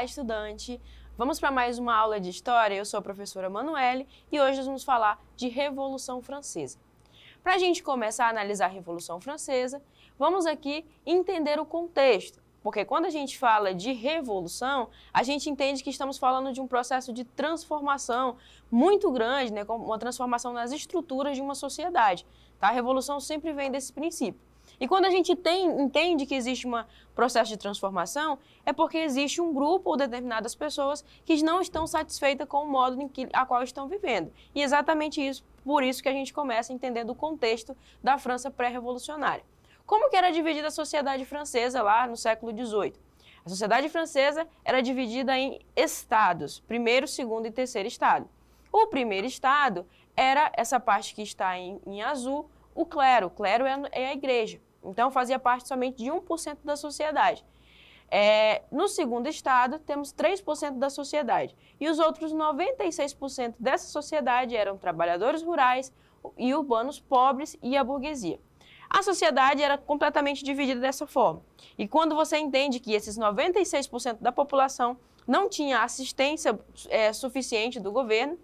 Olá, estudante! Vamos para mais uma aula de História. Eu sou a professora Manuele e hoje nós vamos falar de Revolução Francesa. Para a gente começar a analisar a Revolução Francesa, vamos aqui entender o contexto. Porque quando a gente fala de revolução, a gente entende que estamos falando de um processo de transformação muito grande, né? uma transformação nas estruturas de uma sociedade. Tá? A revolução sempre vem desse princípio. E quando a gente tem, entende que existe um processo de transformação, é porque existe um grupo ou determinadas pessoas que não estão satisfeitas com o modo em que, a qual estão vivendo. E exatamente isso, por isso que a gente começa entendendo o contexto da França pré-revolucionária. Como que era dividida a sociedade francesa lá no século XVIII? A sociedade francesa era dividida em estados, primeiro, segundo e terceiro estado. O primeiro estado era essa parte que está em, em azul, o clero. O clero é, é a igreja. Então, fazia parte somente de 1% da sociedade. É, no segundo estado, temos 3% da sociedade. E os outros 96% dessa sociedade eram trabalhadores rurais e urbanos pobres e a burguesia. A sociedade era completamente dividida dessa forma. E quando você entende que esses 96% da população não tinha assistência é, suficiente do governo,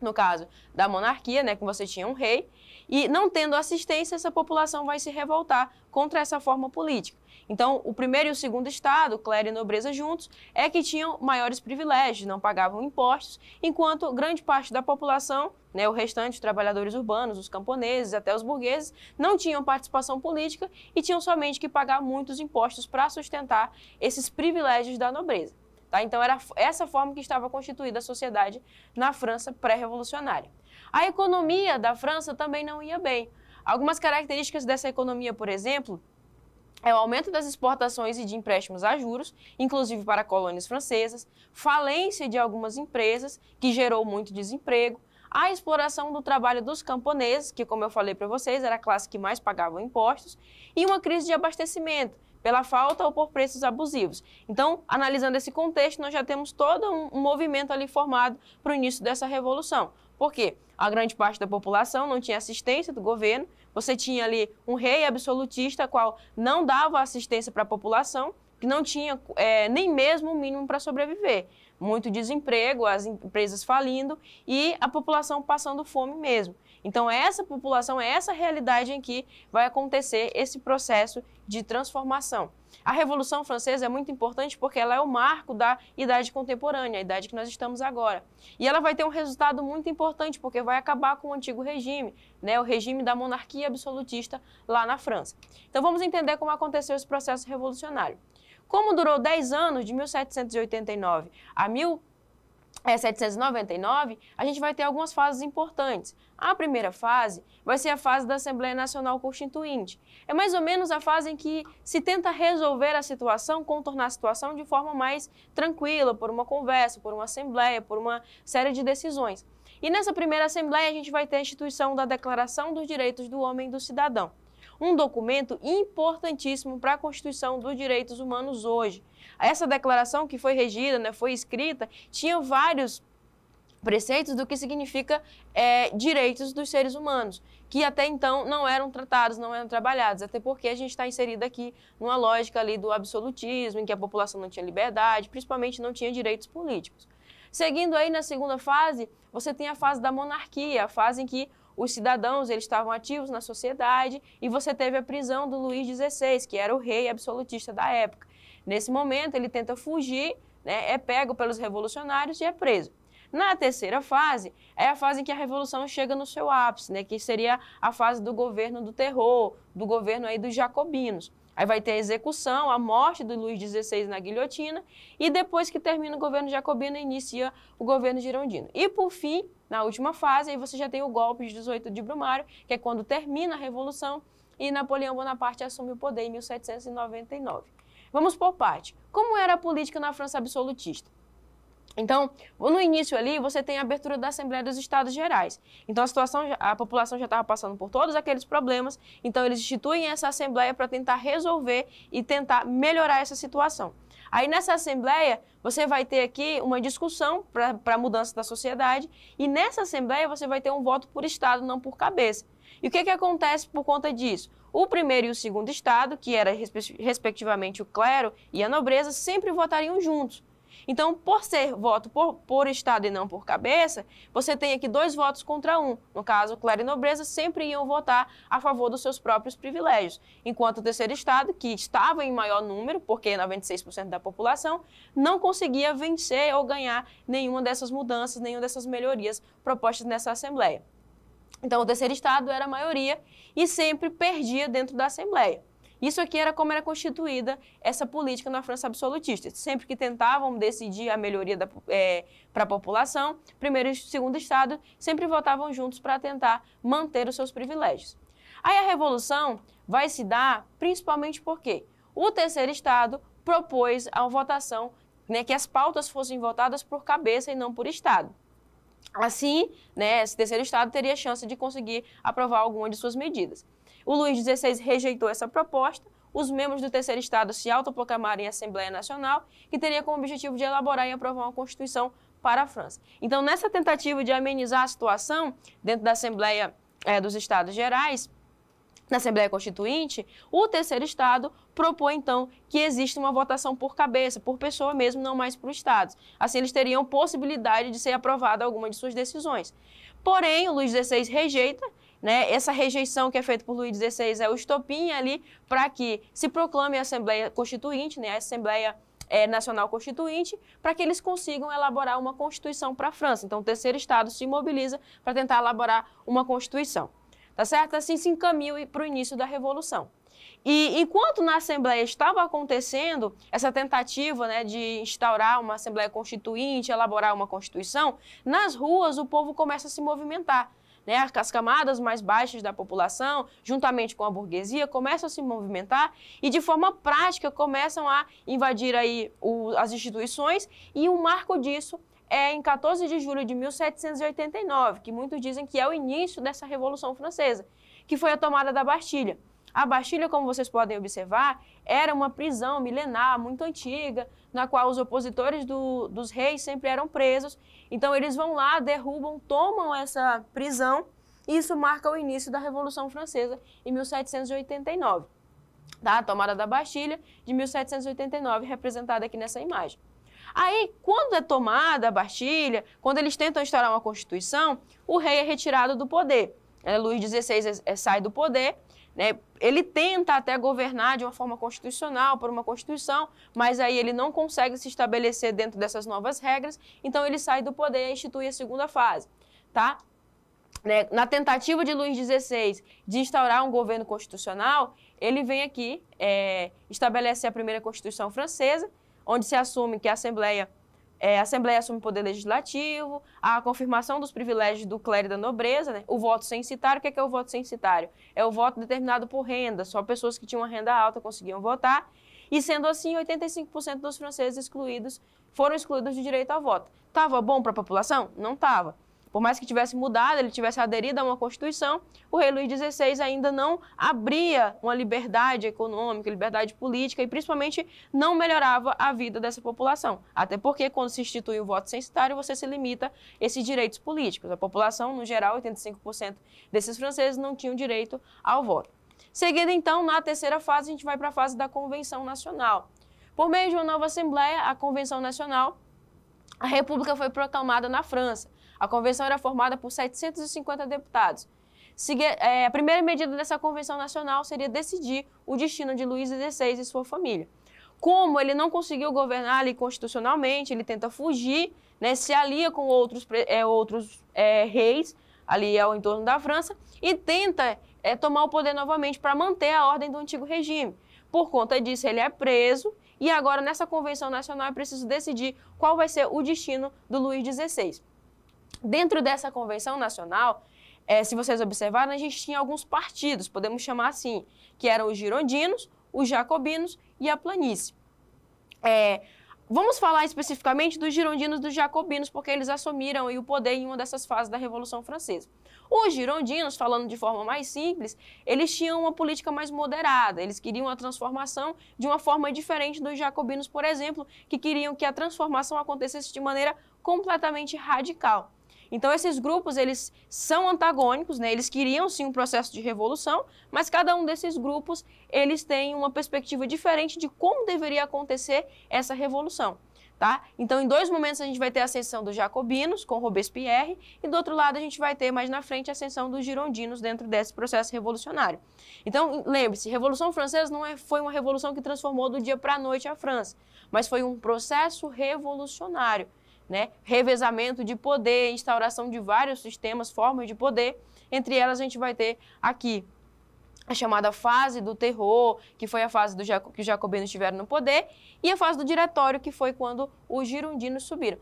no caso da monarquia, né, que você tinha um rei, e não tendo assistência, essa população vai se revoltar contra essa forma política. Então, o primeiro e o segundo estado, clero e nobreza juntos, é que tinham maiores privilégios, não pagavam impostos, enquanto grande parte da população, né, o restante, os trabalhadores urbanos, os camponeses, até os burgueses, não tinham participação política e tinham somente que pagar muitos impostos para sustentar esses privilégios da nobreza. Tá? Então, era essa forma que estava constituída a sociedade na França pré-revolucionária. A economia da França também não ia bem. Algumas características dessa economia, por exemplo, é o aumento das exportações e de empréstimos a juros, inclusive para colônias francesas, falência de algumas empresas, que gerou muito desemprego, a exploração do trabalho dos camponeses, que, como eu falei para vocês, era a classe que mais pagava impostos, e uma crise de abastecimento, pela falta ou por preços abusivos. Então, analisando esse contexto, nós já temos todo um movimento ali formado para o início dessa revolução. Por quê? A grande parte da população não tinha assistência do governo, você tinha ali um rei absolutista, qual não dava assistência para a população, que não tinha é, nem mesmo o mínimo para sobreviver. Muito desemprego, as empresas falindo e a população passando fome mesmo. Então, essa população, essa realidade em que vai acontecer esse processo de transformação. A Revolução Francesa é muito importante porque ela é o marco da idade contemporânea, a idade que nós estamos agora. E ela vai ter um resultado muito importante porque vai acabar com o antigo regime, né, o regime da monarquia absolutista lá na França. Então vamos entender como aconteceu esse processo revolucionário. Como durou 10 anos, de 1789 a 1789, é 799, a gente vai ter algumas fases importantes. A primeira fase vai ser a fase da Assembleia Nacional Constituinte. É mais ou menos a fase em que se tenta resolver a situação, contornar a situação de forma mais tranquila, por uma conversa, por uma assembleia, por uma série de decisões. E nessa primeira assembleia a gente vai ter a instituição da Declaração dos Direitos do Homem e do Cidadão um documento importantíssimo para a Constituição dos Direitos Humanos hoje. Essa declaração que foi regida, né, foi escrita, tinha vários preceitos do que significa é, direitos dos seres humanos, que até então não eram tratados, não eram trabalhados, até porque a gente está inserido aqui numa lógica ali do absolutismo, em que a população não tinha liberdade, principalmente não tinha direitos políticos. Seguindo aí na segunda fase, você tem a fase da monarquia, a fase em que os cidadãos eles estavam ativos na sociedade e você teve a prisão do Luís XVI, que era o rei absolutista da época. Nesse momento, ele tenta fugir, né, é pego pelos revolucionários e é preso. Na terceira fase, é a fase em que a revolução chega no seu ápice, né, que seria a fase do governo do terror, do governo aí dos jacobinos. Aí vai ter a execução, a morte do Luiz XVI na guilhotina, e depois que termina o governo jacobino, inicia o governo girondino. E por fim, na última fase, aí você já tem o golpe de 18 de Brumário, que é quando termina a Revolução e Napoleão Bonaparte assume o poder em 1799. Vamos por parte. Como era a política na França absolutista? Então, no início ali, você tem a abertura da Assembleia dos Estados Gerais. Então, a situação, a população já estava passando por todos aqueles problemas, então eles instituem essa Assembleia para tentar resolver e tentar melhorar essa situação. Aí, nessa Assembleia, você vai ter aqui uma discussão para a mudança da sociedade, e nessa Assembleia você vai ter um voto por Estado, não por cabeça. E o que, que acontece por conta disso? O primeiro e o segundo Estado, que era respectivamente o clero e a nobreza, sempre votariam juntos. Então, por ser voto por, por estado e não por cabeça, você tem aqui dois votos contra um. No caso, clero e nobreza sempre iam votar a favor dos seus próprios privilégios, enquanto o terceiro estado, que estava em maior número, porque 96% da população, não conseguia vencer ou ganhar nenhuma dessas mudanças, nenhuma dessas melhorias propostas nessa Assembleia. Então, o terceiro estado era a maioria e sempre perdia dentro da Assembleia. Isso aqui era como era constituída essa política na França absolutista. Sempre que tentavam decidir a melhoria é, eh, para a população, primeiro e segundo Estado sempre votavam juntos para tentar manter os seus privilégios. Aí a Revolução vai se dar principalmente porque o terceiro Estado propôs a votação né, que as pautas fossem votadas por cabeça e não por Estado. Assim, né, esse terceiro Estado teria chance de conseguir aprovar alguma de suas medidas. O Luiz XVI rejeitou essa proposta, os membros do terceiro Estado se autoproclamaram em Assembleia Nacional, que teria como objetivo de elaborar e aprovar uma Constituição para a França. Então, nessa tentativa de amenizar a situação dentro da Assembleia é, dos Estados Gerais, na Assembleia Constituinte, o terceiro Estado propõe, então, que exista uma votação por cabeça, por pessoa mesmo, não mais por Estados. Assim, eles teriam possibilidade de ser aprovada alguma de suas decisões. Porém, o Luiz XVI rejeita né? Essa rejeição que é feita por Luís XVI é o estopim ali para que se proclame a Assembleia Constituinte, né? a Assembleia é, Nacional Constituinte, para que eles consigam elaborar uma Constituição para a França. Então, o terceiro Estado se mobiliza para tentar elaborar uma Constituição. Tá certo? Assim se encaminha para o início da Revolução. E enquanto na Assembleia estava acontecendo essa tentativa né, de instaurar uma Assembleia Constituinte, elaborar uma Constituição, nas ruas o povo começa a se movimentar. Né? As camadas mais baixas da população, juntamente com a burguesia, começam a se movimentar e, de forma prática, começam a invadir aí o, as instituições e o um marco disso é em 14 de julho de 1789, que muitos dizem que é o início dessa Revolução Francesa, que foi a tomada da Bastilha. A Bastilha, como vocês podem observar, era uma prisão milenar, muito antiga, na qual os opositores do, dos reis sempre eram presos. Então eles vão lá, derrubam, tomam essa prisão, e isso marca o início da Revolução Francesa em 1789. Tá? A tomada da Bastilha de 1789, representada aqui nessa imagem. Aí, quando é tomada a Bastilha, quando eles tentam instaurar uma constituição, o rei é retirado do poder. É, Luís XVI é, é, sai do poder né? Ele tenta até governar de uma forma constitucional, por uma constituição, mas aí ele não consegue se estabelecer dentro dessas novas regras, então ele sai do poder e institui a segunda fase. Tá? Né? Na tentativa de Luís XVI de instaurar um governo constitucional, ele vem aqui, é, estabelece a primeira Constituição Francesa, onde se assume que a Assembleia é, a Assembleia assume o poder legislativo, a confirmação dos privilégios do clero e da nobreza, né? o voto censitário. O que é, que é o voto censitário? É o voto determinado por renda, só pessoas que tinham uma renda alta conseguiam votar, e sendo assim, 85% dos franceses excluídos foram excluídos do direito ao voto. Tava bom para a população? Não tava. Por mais que tivesse mudado, ele tivesse aderido a uma Constituição, o rei Luiz XVI ainda não abria uma liberdade econômica, liberdade política e, principalmente, não melhorava a vida dessa população. Até porque, quando se institui o voto censitário, você se limita esses direitos políticos. A população, no geral, 85% desses franceses não tinham direito ao voto. Seguida, então, na terceira fase, a gente vai para a fase da Convenção Nacional. Por meio de uma nova Assembleia, a Convenção Nacional, a República foi proclamada na França. A convenção era formada por 750 deputados. É, a primeira medida dessa convenção nacional seria decidir o destino de Luiz XVI e sua família. Como ele não conseguiu governar ali constitucionalmente, ele tenta fugir, né, se alia com outros, é, outros é, reis ali ao entorno da França e tenta é, tomar o poder novamente para manter a ordem do antigo regime. Por conta disso, ele é preso e agora nessa convenção nacional é preciso decidir qual vai ser o destino do Luiz XVI. Dentro dessa convenção nacional, é, se vocês observarem, a gente tinha alguns partidos, podemos chamar assim, que eram os girondinos, os jacobinos e a planície. É, vamos falar especificamente dos girondinos e dos jacobinos, porque eles assumiram o poder em uma dessas fases da Revolução Francesa. Os girondinos, falando de forma mais simples, eles tinham uma política mais moderada, eles queriam a transformação de uma forma diferente dos jacobinos, por exemplo, que queriam que a transformação acontecesse de maneira completamente radical. Então esses grupos eles são antagônicos, né? Eles queriam sim um processo de revolução, mas cada um desses grupos eles têm uma perspectiva diferente de como deveria acontecer essa revolução. Tá? Então, em dois momentos a gente vai ter a ascensão dos jacobinos com Robespierre e do outro lado a gente vai ter mais na frente a ascensão dos girondinos dentro desse processo revolucionário. Então, lembre-se, Revolução Francesa não é, foi uma revolução que transformou do dia para a noite a França, mas foi um processo revolucionário né? revezamento de poder, instauração de vários sistemas, formas de poder. Entre elas, a gente vai ter aqui a chamada fase do terror, que foi a fase do que os jacobinos tiveram no poder, e a fase do diretório, que foi quando os girondinos subiram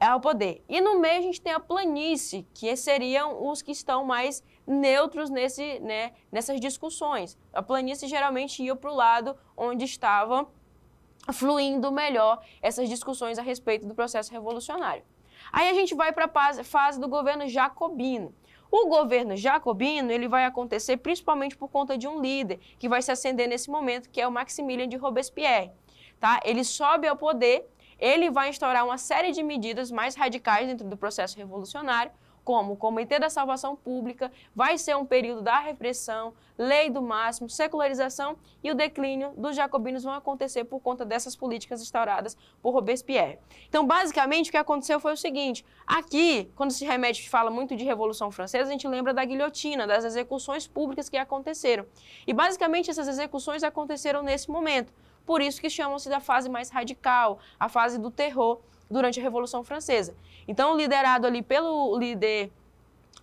ao poder. E no meio a gente tem a planície, que seriam os que estão mais neutros nesse, né, nessas discussões. A planície geralmente ia para o lado onde estava fluindo melhor essas discussões a respeito do processo revolucionário. Aí a gente vai para a fase do governo jacobino. O governo jacobino ele vai acontecer principalmente por conta de um líder que vai se acender nesse momento, que é o Maximilien de Robespierre. Tá? Ele sobe ao poder, ele vai instaurar uma série de medidas mais radicais dentro do processo revolucionário, como o Comitê da Salvação Pública, vai ser um período da repressão, lei do máximo, secularização e o declínio dos jacobinos vão acontecer por conta dessas políticas instauradas por Robespierre. Então, basicamente, o que aconteceu foi o seguinte: aqui, quando se remete fala muito de Revolução Francesa, a gente lembra da guilhotina, das execuções públicas que aconteceram. E basicamente essas execuções aconteceram nesse momento. Por isso que chamam-se da fase mais radical, a fase do terror durante a Revolução Francesa. Então, liderado ali pelo líder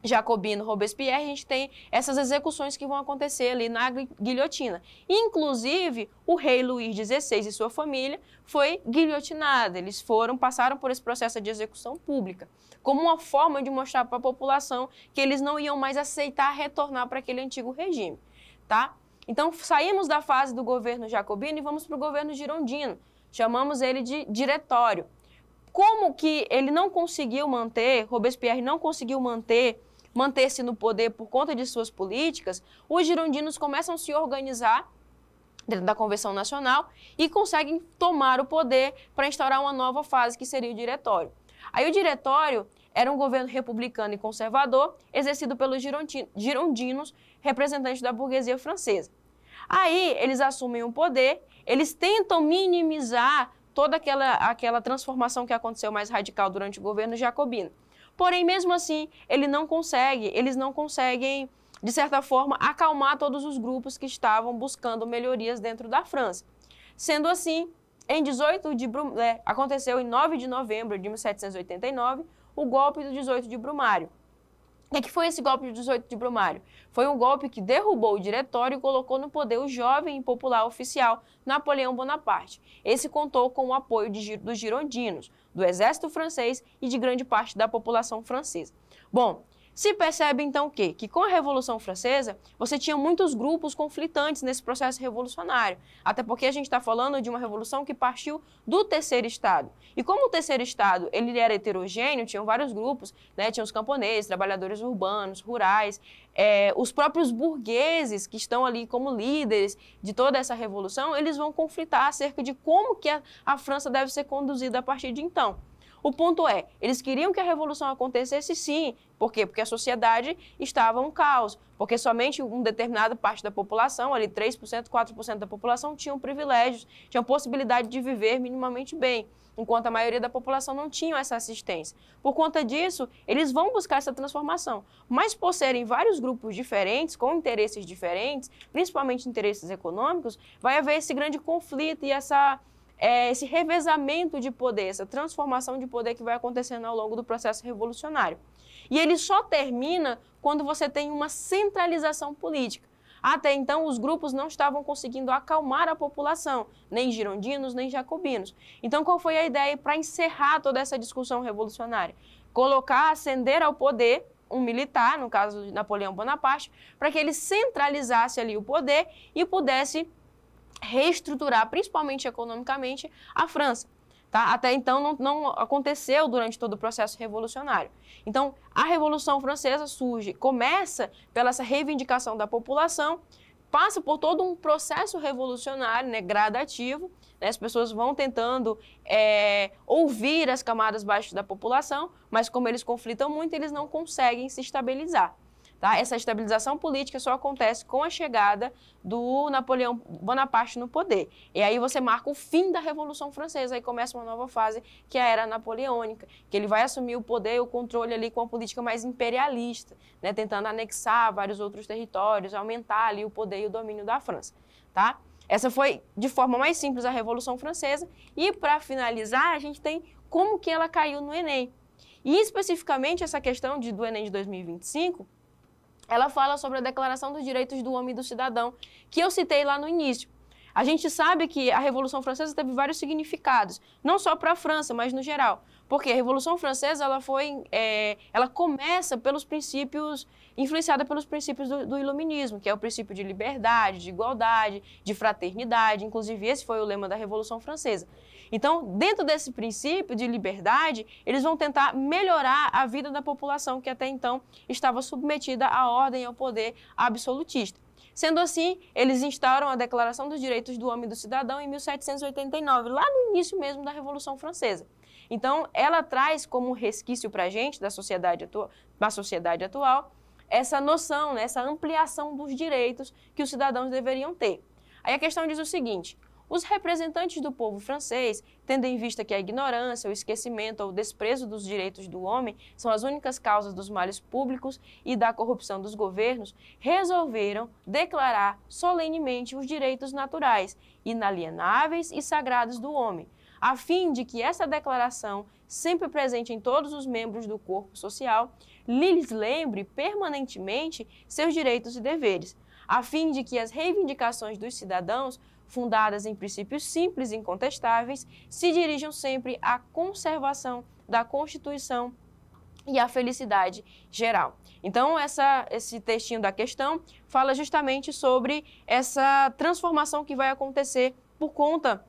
jacobino Robespierre, a gente tem essas execuções que vão acontecer ali na guilhotina. Inclusive, o rei Luís XVI e sua família foi guilhotinada. Eles foram, passaram por esse processo de execução pública, como uma forma de mostrar para a população que eles não iam mais aceitar retornar para aquele antigo regime, tá? Então, saímos da fase do governo jacobino e vamos para o governo girondino. Chamamos ele de diretório como que ele não conseguiu manter, Robespierre não conseguiu manter manter-se no poder por conta de suas políticas, os girondinos começam a se organizar dentro da Convenção Nacional e conseguem tomar o poder para instaurar uma nova fase que seria o diretório. Aí o diretório era um governo republicano e conservador, exercido pelos girondinos, representantes da burguesia francesa. Aí eles assumem o poder, eles tentam minimizar toda aquela, aquela transformação que aconteceu mais radical durante o governo jacobino. Porém, mesmo assim, ele não consegue, eles não conseguem, de certa forma, acalmar todos os grupos que estavam buscando melhorias dentro da França. Sendo assim, em 18 de é, aconteceu em 9 de novembro de 1789 o golpe do 18 de Brumário, o é que foi esse golpe de 18 de Brumário? Foi um golpe que derrubou o diretório e colocou no poder o jovem e popular oficial Napoleão Bonaparte. Esse contou com o apoio de, dos girondinos, do exército francês e de grande parte da população francesa. Bom, se percebe então o quê? Que com a Revolução Francesa você tinha muitos grupos conflitantes nesse processo revolucionário, até porque a gente está falando de uma revolução que partiu do terceiro Estado. E como o terceiro Estado ele era heterogêneo, tinham vários grupos, né? tinha os camponeses, trabalhadores urbanos, rurais, é, os próprios burgueses que estão ali como líderes de toda essa revolução, eles vão conflitar acerca de como que a, a França deve ser conduzida a partir de então. O ponto é, eles queriam que a revolução acontecesse sim, por quê? Porque a sociedade estava um caos, porque somente uma determinada parte da população, ali 3%, 4% da população, tinham privilégios, tinham possibilidade de viver minimamente bem, enquanto a maioria da população não tinha essa assistência. Por conta disso, eles vão buscar essa transformação. Mas por serem vários grupos diferentes, com interesses diferentes, principalmente interesses econômicos, vai haver esse grande conflito e essa é, esse revezamento de poder, essa transformação de poder que vai acontecendo ao longo do processo revolucionário. E ele só termina quando você tem uma centralização política. Até então, os grupos não estavam conseguindo acalmar a população, nem girondinos, nem jacobinos. Então, qual foi a ideia para encerrar toda essa discussão revolucionária? Colocar, ascender ao poder um militar, no caso de Napoleão Bonaparte, para que ele centralizasse ali o poder e pudesse reestruturar, principalmente economicamente, a França. Tá? Até então não, não aconteceu durante todo o processo revolucionário. Então, a Revolução Francesa surge, começa pela essa reivindicação da população, passa por todo um processo revolucionário, né, gradativo. Né, as pessoas vão tentando é, ouvir as camadas baixas da população, mas como eles conflitam muito, eles não conseguem se estabilizar. Tá? Essa estabilização política só acontece com a chegada do Napoleão Bonaparte no poder. E aí você marca o fim da Revolução Francesa, aí começa uma nova fase, que é a era napoleônica, que ele vai assumir o poder e o controle ali com uma política mais imperialista, né? tentando anexar vários outros territórios, aumentar ali o poder e o domínio da França. Tá? Essa foi, de forma mais simples, a Revolução Francesa. E, para finalizar, a gente tem como que ela caiu no Enem. E, especificamente, essa questão de, do Enem de 2025 ela fala sobre a Declaração dos Direitos do Homem e do Cidadão, que eu citei lá no início. A gente sabe que a Revolução Francesa teve vários significados, não só para a França, mas no geral. Porque a Revolução Francesa ela foi, é, ela começa pelos princípios influenciada pelos princípios do, do, Iluminismo, que é o princípio de liberdade, de igualdade, de fraternidade. Inclusive esse foi o lema da Revolução Francesa. Então, dentro desse princípio de liberdade, eles vão tentar melhorar a vida da população que até então estava submetida à ordem e ao poder absolutista. Sendo assim, eles instauram a Declaração dos Direitos do Homem e do Cidadão em 1789, lá no início mesmo da Revolução Francesa. Então, ela traz como resquício para a gente, da sociedade, da sociedade atual, essa noção, né, essa ampliação dos direitos que os cidadãos deveriam ter. Aí a questão diz o seguinte: os representantes do povo francês, tendo em vista que a ignorância, o esquecimento ou o desprezo dos direitos do homem são as únicas causas dos males públicos e da corrupção dos governos, resolveram declarar solenemente os direitos naturais, inalienáveis e sagrados do homem, a fim de que essa declaração, sempre presente em todos os membros do corpo social, lhes lembre permanentemente seus direitos e deveres, a fim de que as reivindicações dos cidadãos fundadas em princípios simples e incontestáveis, se dirijam sempre à conservação da Constituição e à felicidade geral. Então, essa, esse textinho da questão fala justamente sobre essa transformação que vai acontecer por conta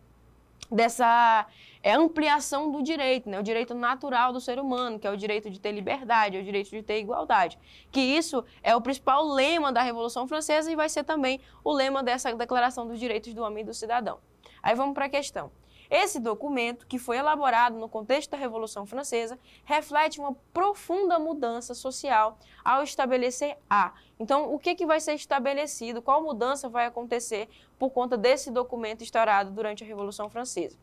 dessa é, ampliação do direito, né? o direito natural do ser humano, que é o direito de ter liberdade, é o direito de ter igualdade. Que isso é o principal lema da Revolução Francesa e vai ser também o lema dessa Declaração dos Direitos do Homem e do Cidadão. Aí vamos para a questão. Esse documento, que foi elaborado no contexto da Revolução Francesa, reflete uma profunda mudança social ao estabelecer a. Então, o que, que vai ser estabelecido, qual mudança vai acontecer por conta desse documento instaurado durante a Revolução Francesa?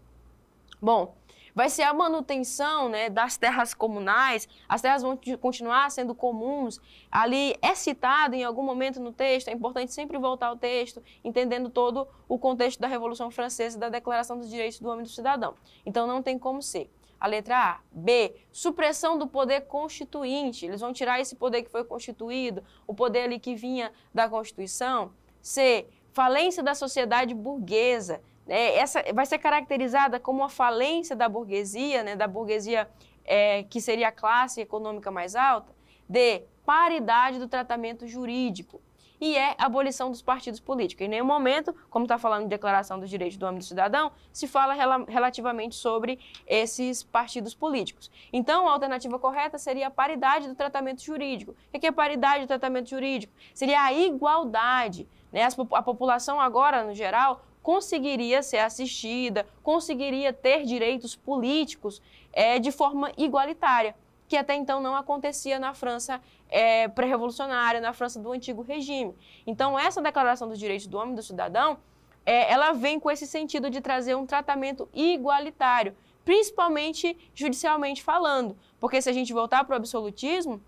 Bom, vai ser a manutenção né, das terras comunais, as terras vão continuar sendo comuns. Ali é citado em algum momento no texto, é importante sempre voltar ao texto, entendendo todo o contexto da Revolução Francesa e da Declaração dos Direitos do Homem e do Cidadão. Então não tem como ser. A letra A. B. Supressão do poder constituinte. Eles vão tirar esse poder que foi constituído, o poder ali que vinha da Constituição. C. Falência da sociedade burguesa. É, essa vai ser caracterizada como a falência da burguesia, né, da burguesia é, que seria a classe econômica mais alta, de paridade do tratamento jurídico e é a abolição dos partidos políticos. Em nenhum momento, como está falando de Declaração dos Direitos do Homem e do Cidadão, se fala rel relativamente sobre esses partidos políticos. Então, a alternativa correta seria a paridade do tratamento jurídico. O que é paridade do tratamento jurídico? Seria a igualdade. Né? A população agora, no geral, conseguiria ser assistida, conseguiria ter direitos políticos é, de forma igualitária, que até então não acontecia na França é, pré-revolucionária, na França do antigo regime. Então, essa Declaração dos Direitos do Homem e do Cidadão, é, ela vem com esse sentido de trazer um tratamento igualitário, principalmente judicialmente falando, porque se a gente voltar para o absolutismo,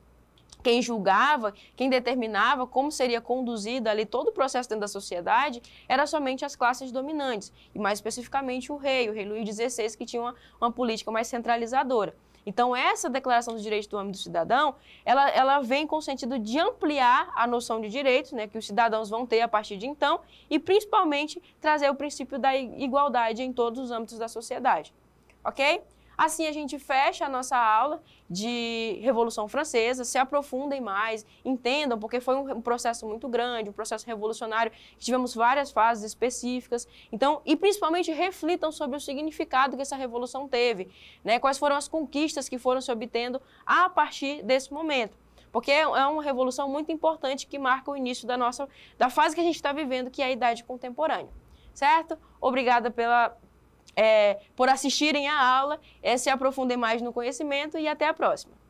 quem julgava, quem determinava como seria conduzido ali todo o processo dentro da sociedade, era somente as classes dominantes, e mais especificamente o rei, o rei Luís XVI, que tinha uma, uma política mais centralizadora. Então, essa Declaração dos Direitos do Homem e do Cidadão, ela, ela vem com o sentido de ampliar a noção de direitos né, que os cidadãos vão ter a partir de então e, principalmente, trazer o princípio da igualdade em todos os âmbitos da sociedade. Ok? Assim a gente fecha a nossa aula de Revolução Francesa, se aprofundem mais, entendam, porque foi um processo muito grande, um processo revolucionário, tivemos várias fases específicas. Então, e principalmente reflitam sobre o significado que essa revolução teve, né? Quais foram as conquistas que foram se obtendo a partir desse momento porque é, é uma revolução muito importante que marca o início da nossa da fase que a gente está vivendo, que é a idade contemporânea, certo? Obrigada pela é, por assistirem à aula, é, se aprofundem mais no conhecimento e até a próxima.